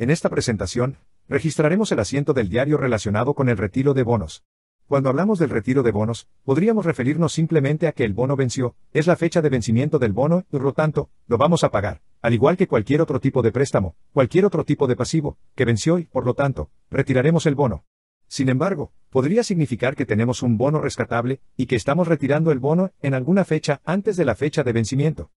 En esta presentación, registraremos el asiento del diario relacionado con el retiro de bonos. Cuando hablamos del retiro de bonos, podríamos referirnos simplemente a que el bono venció, es la fecha de vencimiento del bono, y por lo tanto, lo vamos a pagar, al igual que cualquier otro tipo de préstamo, cualquier otro tipo de pasivo, que venció y, por lo tanto, retiraremos el bono. Sin embargo, podría significar que tenemos un bono rescatable, y que estamos retirando el bono en alguna fecha antes de la fecha de vencimiento.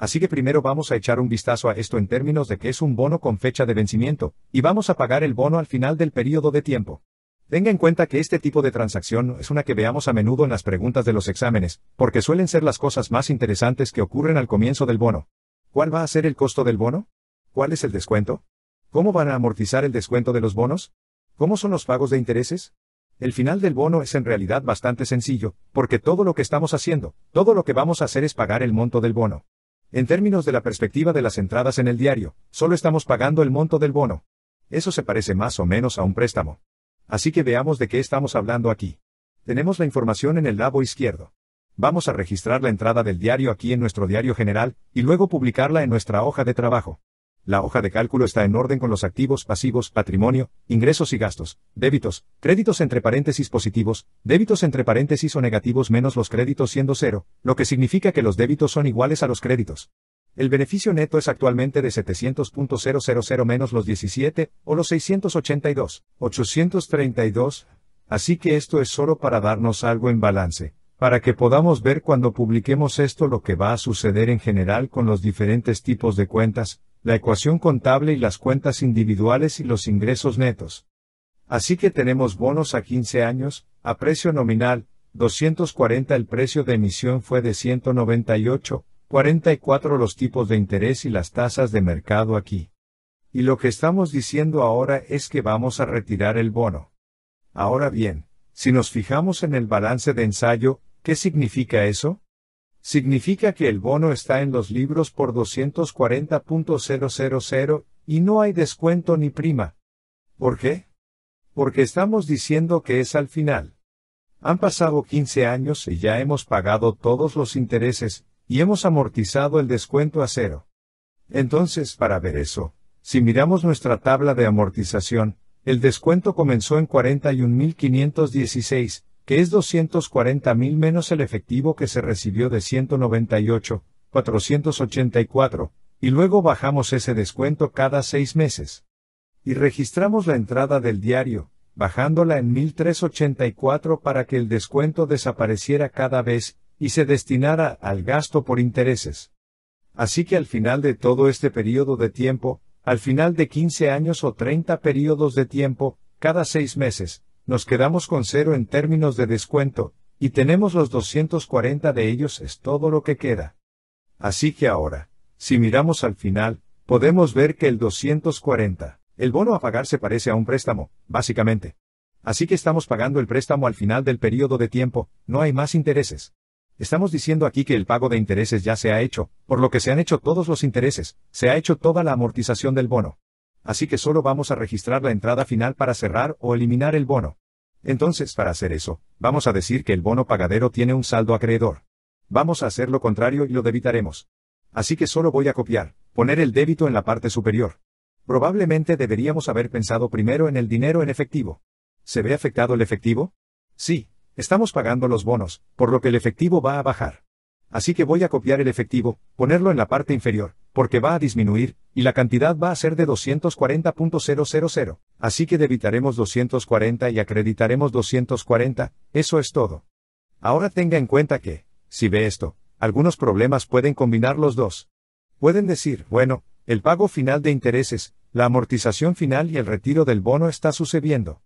Así que primero vamos a echar un vistazo a esto en términos de que es un bono con fecha de vencimiento, y vamos a pagar el bono al final del periodo de tiempo. Tenga en cuenta que este tipo de transacción no es una que veamos a menudo en las preguntas de los exámenes, porque suelen ser las cosas más interesantes que ocurren al comienzo del bono. ¿Cuál va a ser el costo del bono? ¿Cuál es el descuento? ¿Cómo van a amortizar el descuento de los bonos? ¿Cómo son los pagos de intereses? El final del bono es en realidad bastante sencillo, porque todo lo que estamos haciendo, todo lo que vamos a hacer es pagar el monto del bono. En términos de la perspectiva de las entradas en el diario, solo estamos pagando el monto del bono. Eso se parece más o menos a un préstamo. Así que veamos de qué estamos hablando aquí. Tenemos la información en el lado izquierdo. Vamos a registrar la entrada del diario aquí en nuestro diario general, y luego publicarla en nuestra hoja de trabajo. La hoja de cálculo está en orden con los activos, pasivos, patrimonio, ingresos y gastos, débitos, créditos entre paréntesis positivos, débitos entre paréntesis o negativos menos los créditos siendo cero, lo que significa que los débitos son iguales a los créditos. El beneficio neto es actualmente de 700.000 menos los 17, o los 682, 832, así que esto es solo para darnos algo en balance, para que podamos ver cuando publiquemos esto lo que va a suceder en general con los diferentes tipos de cuentas, la ecuación contable y las cuentas individuales y los ingresos netos. Así que tenemos bonos a 15 años, a precio nominal, 240 el precio de emisión fue de 198, 44 los tipos de interés y las tasas de mercado aquí. Y lo que estamos diciendo ahora es que vamos a retirar el bono. Ahora bien, si nos fijamos en el balance de ensayo, ¿qué significa eso? Significa que el bono está en los libros por 240.000 y no hay descuento ni prima. ¿Por qué? Porque estamos diciendo que es al final. Han pasado 15 años y ya hemos pagado todos los intereses, y hemos amortizado el descuento a cero. Entonces, para ver eso, si miramos nuestra tabla de amortización, el descuento comenzó en 41.516, que es 240 mil menos el efectivo que se recibió de 198,484, y luego bajamos ese descuento cada seis meses. Y registramos la entrada del diario, bajándola en 1384 para que el descuento desapareciera cada vez, y se destinara al gasto por intereses. Así que al final de todo este periodo de tiempo, al final de 15 años o 30 periodos de tiempo, cada seis meses, nos quedamos con cero en términos de descuento, y tenemos los 240 de ellos es todo lo que queda. Así que ahora, si miramos al final, podemos ver que el 240, el bono a pagar se parece a un préstamo, básicamente. Así que estamos pagando el préstamo al final del periodo de tiempo, no hay más intereses. Estamos diciendo aquí que el pago de intereses ya se ha hecho, por lo que se han hecho todos los intereses, se ha hecho toda la amortización del bono. Así que solo vamos a registrar la entrada final para cerrar o eliminar el bono. Entonces, para hacer eso, vamos a decir que el bono pagadero tiene un saldo acreedor. Vamos a hacer lo contrario y lo debitaremos. Así que solo voy a copiar, poner el débito en la parte superior. Probablemente deberíamos haber pensado primero en el dinero en efectivo. ¿Se ve afectado el efectivo? Sí, estamos pagando los bonos, por lo que el efectivo va a bajar. Así que voy a copiar el efectivo, ponerlo en la parte inferior, porque va a disminuir, y la cantidad va a ser de 240.000, así que debitaremos 240 y acreditaremos 240, eso es todo. Ahora tenga en cuenta que, si ve esto, algunos problemas pueden combinar los dos. Pueden decir, bueno, el pago final de intereses, la amortización final y el retiro del bono está sucediendo.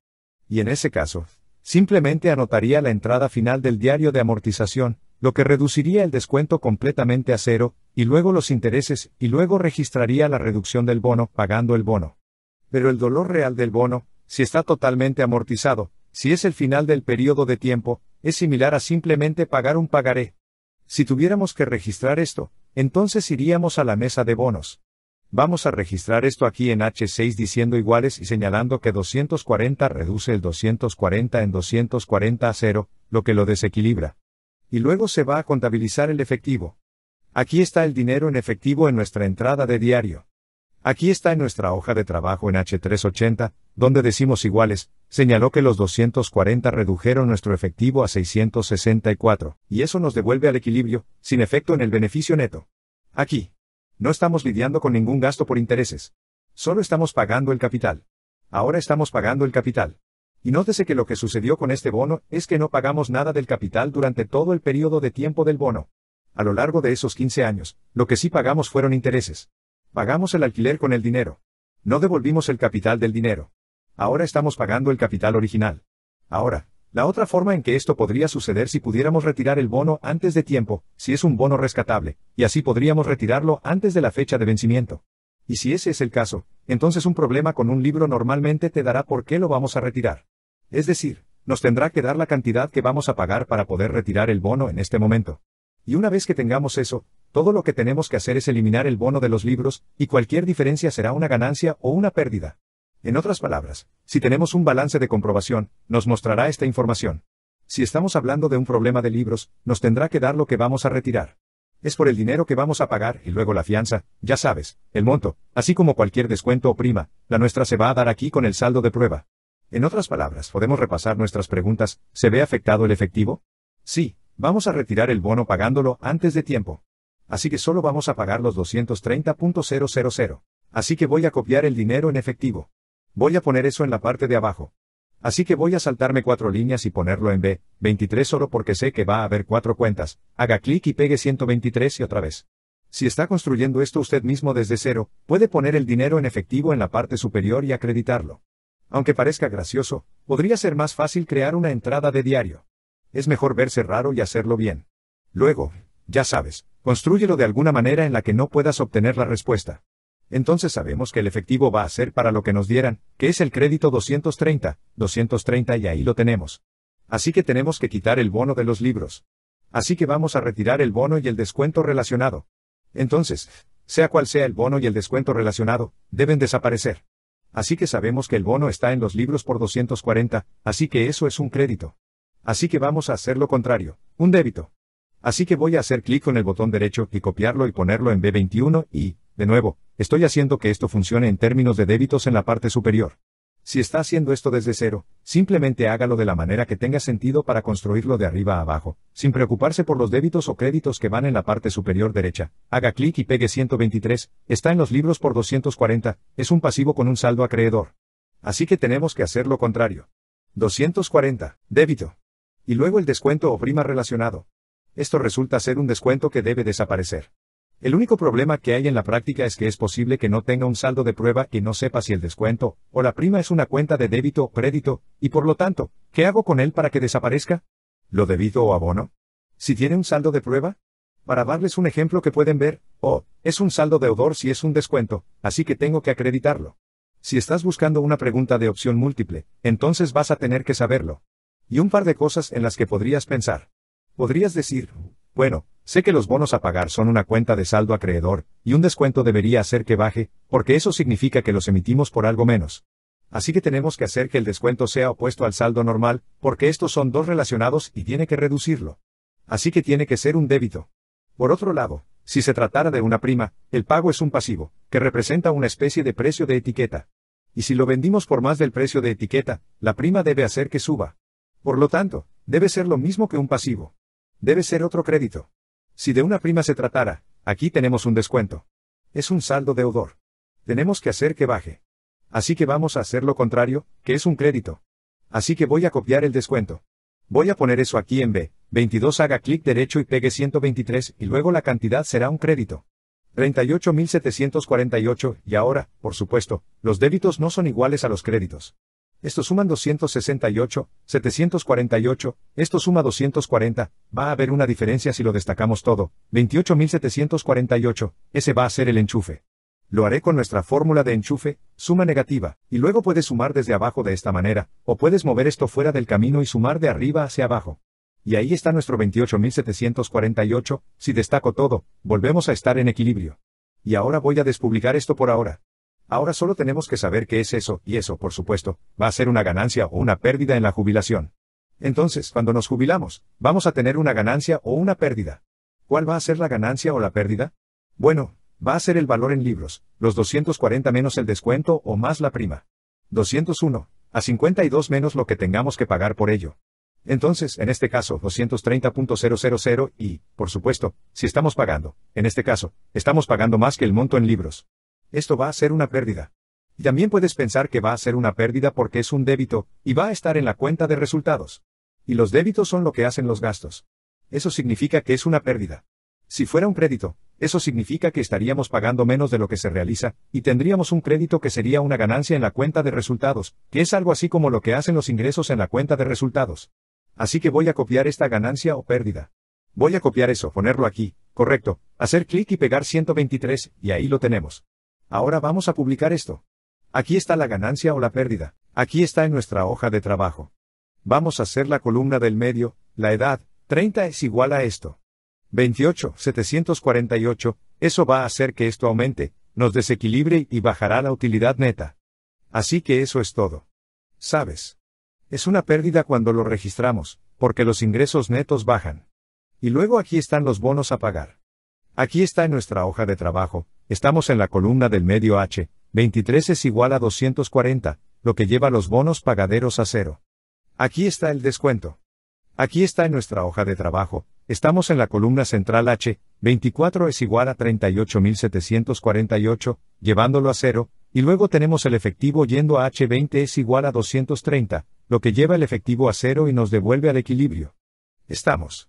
Y en ese caso, simplemente anotaría la entrada final del diario de amortización, lo que reduciría el descuento completamente a cero, y luego los intereses, y luego registraría la reducción del bono, pagando el bono. Pero el dolor real del bono, si está totalmente amortizado, si es el final del periodo de tiempo, es similar a simplemente pagar un pagaré. Si tuviéramos que registrar esto, entonces iríamos a la mesa de bonos. Vamos a registrar esto aquí en H6 diciendo iguales y señalando que 240 reduce el 240 en 240 a cero, lo que lo desequilibra y luego se va a contabilizar el efectivo. Aquí está el dinero en efectivo en nuestra entrada de diario. Aquí está en nuestra hoja de trabajo en H380, donde decimos iguales, señaló que los 240 redujeron nuestro efectivo a 664, y eso nos devuelve al equilibrio, sin efecto en el beneficio neto. Aquí. No estamos lidiando con ningún gasto por intereses. Solo estamos pagando el capital. Ahora estamos pagando el capital. Y nótese que lo que sucedió con este bono es que no pagamos nada del capital durante todo el periodo de tiempo del bono. A lo largo de esos 15 años, lo que sí pagamos fueron intereses. Pagamos el alquiler con el dinero. No devolvimos el capital del dinero. Ahora estamos pagando el capital original. Ahora, la otra forma en que esto podría suceder si pudiéramos retirar el bono antes de tiempo, si es un bono rescatable, y así podríamos retirarlo antes de la fecha de vencimiento. Y si ese es el caso, entonces un problema con un libro normalmente te dará por qué lo vamos a retirar. Es decir, nos tendrá que dar la cantidad que vamos a pagar para poder retirar el bono en este momento. Y una vez que tengamos eso, todo lo que tenemos que hacer es eliminar el bono de los libros, y cualquier diferencia será una ganancia o una pérdida. En otras palabras, si tenemos un balance de comprobación, nos mostrará esta información. Si estamos hablando de un problema de libros, nos tendrá que dar lo que vamos a retirar. Es por el dinero que vamos a pagar y luego la fianza, ya sabes, el monto, así como cualquier descuento o prima, la nuestra se va a dar aquí con el saldo de prueba. En otras palabras, podemos repasar nuestras preguntas, ¿se ve afectado el efectivo? Sí, vamos a retirar el bono pagándolo antes de tiempo. Así que solo vamos a pagar los 230.000. Así que voy a copiar el dinero en efectivo. Voy a poner eso en la parte de abajo. Así que voy a saltarme cuatro líneas y ponerlo en B, 23 solo porque sé que va a haber cuatro cuentas, haga clic y pegue 123 y otra vez. Si está construyendo esto usted mismo desde cero, puede poner el dinero en efectivo en la parte superior y acreditarlo. Aunque parezca gracioso, podría ser más fácil crear una entrada de diario. Es mejor verse raro y hacerlo bien. Luego, ya sabes, construyelo de alguna manera en la que no puedas obtener la respuesta. Entonces sabemos que el efectivo va a ser para lo que nos dieran, que es el crédito 230, 230 y ahí lo tenemos. Así que tenemos que quitar el bono de los libros. Así que vamos a retirar el bono y el descuento relacionado. Entonces, sea cual sea el bono y el descuento relacionado, deben desaparecer. Así que sabemos que el bono está en los libros por 240, así que eso es un crédito. Así que vamos a hacer lo contrario, un débito. Así que voy a hacer clic con el botón derecho y copiarlo y ponerlo en B21 y, de nuevo, estoy haciendo que esto funcione en términos de débitos en la parte superior. Si está haciendo esto desde cero, simplemente hágalo de la manera que tenga sentido para construirlo de arriba a abajo, sin preocuparse por los débitos o créditos que van en la parte superior derecha. Haga clic y pegue 123, está en los libros por 240, es un pasivo con un saldo acreedor. Así que tenemos que hacer lo contrario. 240, débito. Y luego el descuento o prima relacionado. Esto resulta ser un descuento que debe desaparecer. El único problema que hay en la práctica es que es posible que no tenga un saldo de prueba y no sepa si el descuento o la prima es una cuenta de débito o crédito, y por lo tanto, ¿qué hago con él para que desaparezca? ¿Lo debido o abono? Si tiene un saldo de prueba. Para darles un ejemplo que pueden ver, oh, es un saldo de deudor si es un descuento, así que tengo que acreditarlo. Si estás buscando una pregunta de opción múltiple, entonces vas a tener que saberlo. Y un par de cosas en las que podrías pensar. Podrías decir, bueno, sé que los bonos a pagar son una cuenta de saldo acreedor, y un descuento debería hacer que baje, porque eso significa que los emitimos por algo menos. Así que tenemos que hacer que el descuento sea opuesto al saldo normal, porque estos son dos relacionados y tiene que reducirlo. Así que tiene que ser un débito. Por otro lado, si se tratara de una prima, el pago es un pasivo, que representa una especie de precio de etiqueta. Y si lo vendimos por más del precio de etiqueta, la prima debe hacer que suba. Por lo tanto, debe ser lo mismo que un pasivo. Debe ser otro crédito. Si de una prima se tratara, aquí tenemos un descuento. Es un saldo deudor. Tenemos que hacer que baje. Así que vamos a hacer lo contrario, que es un crédito. Así que voy a copiar el descuento. Voy a poner eso aquí en B, 22 haga clic derecho y pegue 123 y luego la cantidad será un crédito. 38.748, y ahora, por supuesto, los débitos no son iguales a los créditos esto suma 268, 748, esto suma 240, va a haber una diferencia si lo destacamos todo, 28.748, ese va a ser el enchufe. Lo haré con nuestra fórmula de enchufe, suma negativa, y luego puedes sumar desde abajo de esta manera, o puedes mover esto fuera del camino y sumar de arriba hacia abajo. Y ahí está nuestro 28.748, si destaco todo, volvemos a estar en equilibrio. Y ahora voy a despublicar esto por ahora. Ahora solo tenemos que saber qué es eso, y eso, por supuesto, va a ser una ganancia o una pérdida en la jubilación. Entonces, cuando nos jubilamos, vamos a tener una ganancia o una pérdida. ¿Cuál va a ser la ganancia o la pérdida? Bueno, va a ser el valor en libros, los 240 menos el descuento o más la prima. 201, a 52 menos lo que tengamos que pagar por ello. Entonces, en este caso, 230.000 y, por supuesto, si estamos pagando, en este caso, estamos pagando más que el monto en libros esto va a ser una pérdida. También puedes pensar que va a ser una pérdida porque es un débito, y va a estar en la cuenta de resultados. Y los débitos son lo que hacen los gastos. Eso significa que es una pérdida. Si fuera un crédito, eso significa que estaríamos pagando menos de lo que se realiza, y tendríamos un crédito que sería una ganancia en la cuenta de resultados, que es algo así como lo que hacen los ingresos en la cuenta de resultados. Así que voy a copiar esta ganancia o pérdida. Voy a copiar eso, ponerlo aquí, correcto, hacer clic y pegar 123, y ahí lo tenemos. Ahora vamos a publicar esto. Aquí está la ganancia o la pérdida. Aquí está en nuestra hoja de trabajo. Vamos a hacer la columna del medio, la edad, 30 es igual a esto. 28, 748, eso va a hacer que esto aumente, nos desequilibre y bajará la utilidad neta. Así que eso es todo. ¿Sabes? Es una pérdida cuando lo registramos, porque los ingresos netos bajan. Y luego aquí están los bonos a pagar. Aquí está en nuestra hoja de trabajo, estamos en la columna del medio H, 23 es igual a 240, lo que lleva los bonos pagaderos a cero. Aquí está el descuento. Aquí está en nuestra hoja de trabajo, estamos en la columna central H, 24 es igual a 38.748, llevándolo a cero, y luego tenemos el efectivo yendo a H20 es igual a 230, lo que lleva el efectivo a cero y nos devuelve al equilibrio. Estamos.